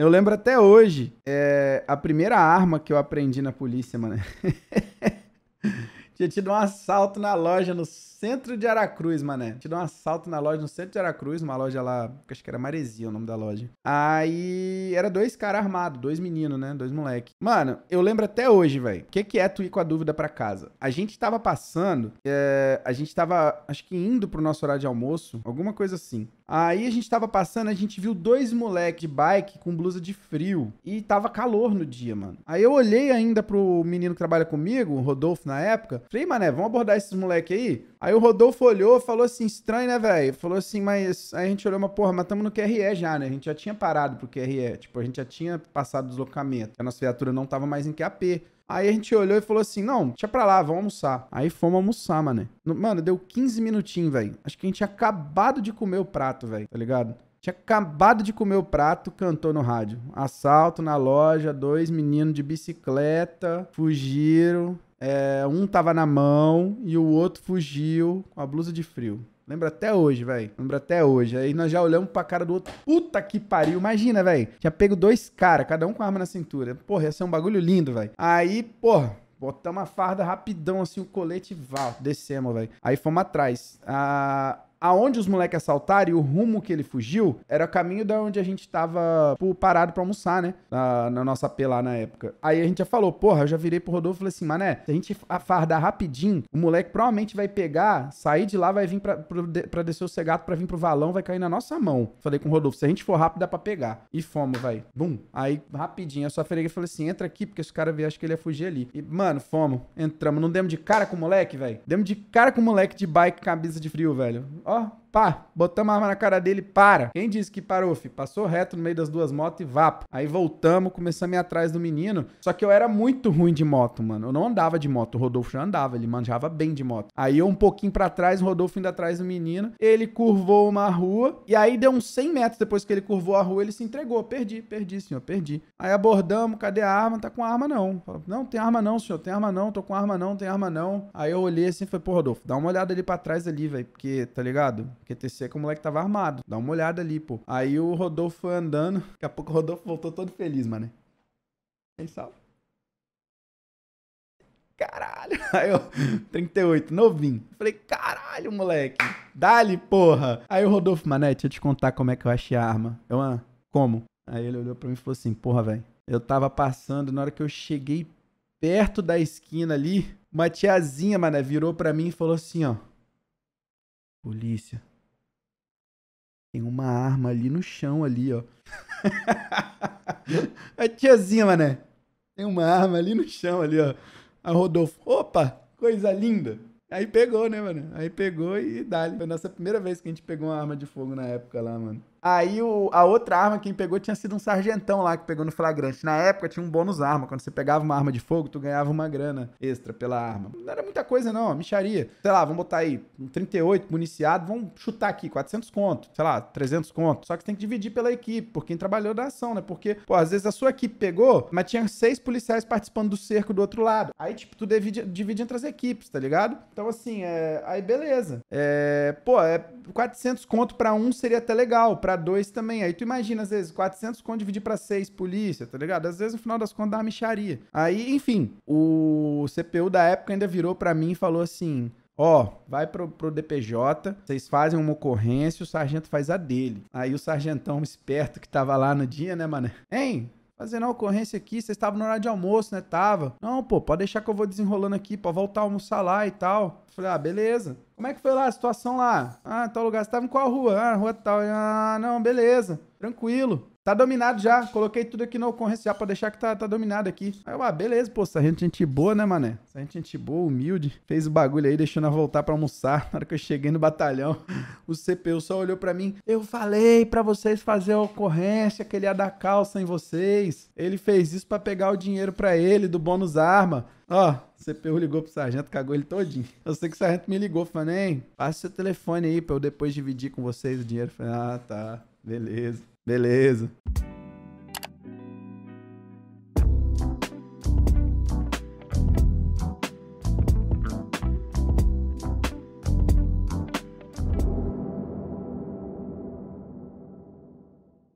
Eu lembro até hoje, é, a primeira arma que eu aprendi na polícia, mano. Tinha tido um assalto na loja no centro de Aracruz, mané. Te deu um assalto na loja no centro de Aracruz, uma loja lá, acho que era Maresia o nome da loja. Aí era dois caras armados, dois meninos, né? Dois moleques, Mano, eu lembro até hoje, velho. O que, que é tu ir com a dúvida para casa? A gente tava passando, é, a gente tava, acho que indo pro nosso horário de almoço, alguma coisa assim. Aí a gente tava passando, a gente viu dois moleques de bike com blusa de frio. E tava calor no dia, mano. Aí eu olhei ainda pro menino que trabalha comigo, o Rodolfo na época. Falei, mané, vamos abordar esses moleques aí? Aí o Rodolfo olhou, falou assim, estranho, né, velho? Falou assim, mas aí a gente olhou, mas porra, mas estamos no QRE já, né? A gente já tinha parado pro QRE, tipo, a gente já tinha passado o deslocamento. A nossa viatura não tava mais em QAP. Aí a gente olhou e falou assim: não, deixa pra lá, vamos almoçar. Aí fomos almoçar, mano. Mano, deu 15 minutinhos, velho. Acho que a gente tinha acabado de comer o prato, velho, tá ligado? Tinha acabado de comer o prato, cantou no rádio. Assalto na loja, dois meninos de bicicleta, fugiram. É, um tava na mão e o outro fugiu com a blusa de frio. Lembra até hoje, velho. Lembra até hoje. Aí nós já olhamos pra cara do outro. Puta que pariu. Imagina, velho. já pego dois caras, cada um com arma na cintura. Porra, ia ser um bagulho lindo, velho. Aí, porra. Botamos a farda rapidão, assim, o colete e vá, descemos, velho. Aí fomos atrás. Ah, aonde os moleques assaltaram e o rumo que ele fugiu era o caminho da onde a gente tava tipo, parado pra almoçar, né? Na, na nossa AP lá na época. Aí a gente já falou, porra, eu já virei pro Rodolfo e falei assim, mané, se a gente fardar rapidinho, o moleque provavelmente vai pegar, sair de lá, vai vir pra, pra descer o cegato, pra vir pro valão, vai cair na nossa mão. Falei com o Rodolfo, se a gente for rápido dá pra pegar. E fomos, vai. Bum. Aí, rapidinho, eu só freguei e falei assim, entra aqui, porque esse cara veio, acho que ele ia fugir ali. E, mano, fomos. Entramos. Não demos de cara com o moleque, velho. Demos de cara com o moleque de bike, camisa de frio, velho Ó, pá, botamos a arma na cara dele, para. Quem disse que parou, fi? Passou reto no meio das duas motos e vapo. Aí voltamos, começamos a ir atrás do menino. Só que eu era muito ruim de moto, mano. Eu não andava de moto. O Rodolfo já andava, ele manjava bem de moto. Aí eu um pouquinho para trás, o Rodolfo indo atrás do menino. Ele curvou uma rua e aí deu uns 100 metros depois que ele curvou a rua, ele se entregou. Perdi, perdi, senhor, perdi. Aí abordamos, cadê a arma? Tá com arma não. não, tem arma não, senhor, tem arma não, tô com arma não, tem arma não. Aí eu olhei assim e falei, pô, Rodolfo, dá uma olhada ali pra trás ali, velho, porque, tá ligado? QTC é que o moleque tava armado. Dá uma olhada ali, pô. Aí o Rodolfo foi andando. Daqui a pouco o Rodolfo voltou todo feliz, mano. Ele salva. Caralho. Aí eu, 38, novinho. Falei, caralho, moleque. Dá-lhe, porra. Aí o Rodolfo, mané, deixa eu te contar como é que eu achei a arma. Eu, ah, como? Aí ele olhou pra mim e falou assim, porra, velho. Eu tava passando, na hora que eu cheguei perto da esquina ali, uma tiazinha, mané, virou pra mim e falou assim, ó. Polícia. Tem uma arma ali no chão, ali, ó. a tiazinha, mané. Tem uma arma ali no chão, ali, ó. A Rodolfo. Opa, coisa linda. Aí pegou, né, mano? Aí pegou e dá. Foi a nossa primeira vez que a gente pegou uma arma de fogo na época lá, mano. Aí o, a outra arma quem pegou tinha sido um sargentão lá que pegou no flagrante. Na época tinha um bônus arma. Quando você pegava uma arma de fogo, tu ganhava uma grana extra pela arma. Não era muita coisa, não. Micharia. Sei lá, vamos botar aí um 38 municiado. Vamos chutar aqui 400 conto. Sei lá, 300 conto. Só que você tem que dividir pela equipe, por quem trabalhou da ação, né? Porque, pô, às vezes a sua equipe pegou, mas tinha seis policiais participando do cerco do outro lado. Aí, tipo, tu divide, divide entre as equipes, tá ligado? Então, assim, é... aí beleza. É... Pô, é 400 conto pra um seria até legal. Pra para dois também. Aí tu imagina, às vezes, 400 conto dividir para seis polícia, tá ligado? Às vezes, no final das contas, dá uma micharia. Aí, enfim, o CPU da época ainda virou para mim e falou assim: Ó, oh, vai pro, pro DPJ, vocês fazem uma ocorrência, o sargento faz a dele. Aí o sargentão esperto que tava lá no dia, né, mano? Hein? Fazendo a ocorrência aqui, vocês estavam no horário de almoço, né? Tava. Não, pô, pode deixar que eu vou desenrolando aqui, pra voltar a almoçar lá e tal. Falei, ah, beleza. Como é que foi lá a situação lá? Ah, tal lugar. Você tava em qual rua? Ah, rua tal. Ah, não, beleza. Tranquilo. Tá dominado já. Coloquei tudo aqui no ocorrência já pra deixar que tá, tá dominado aqui. Aí eu, ah, beleza, pô. Essa gente, é gente boa, né, mané? Essa gente, é gente boa, humilde. Fez o bagulho aí, deixou nós voltar pra almoçar. Na hora que eu cheguei no batalhão, o CPU só olhou pra mim. Eu falei pra vocês fazer a ocorrência que ele ia dar calça em vocês. Ele fez isso pra pegar o dinheiro pra ele do bônus arma. Ó, o CPU ligou pro sargento, cagou ele todinho. Eu sei que o sargento me ligou, falando, hein, passa seu telefone aí pra eu depois dividir com vocês o dinheiro. Falei, ah, tá. Beleza, beleza.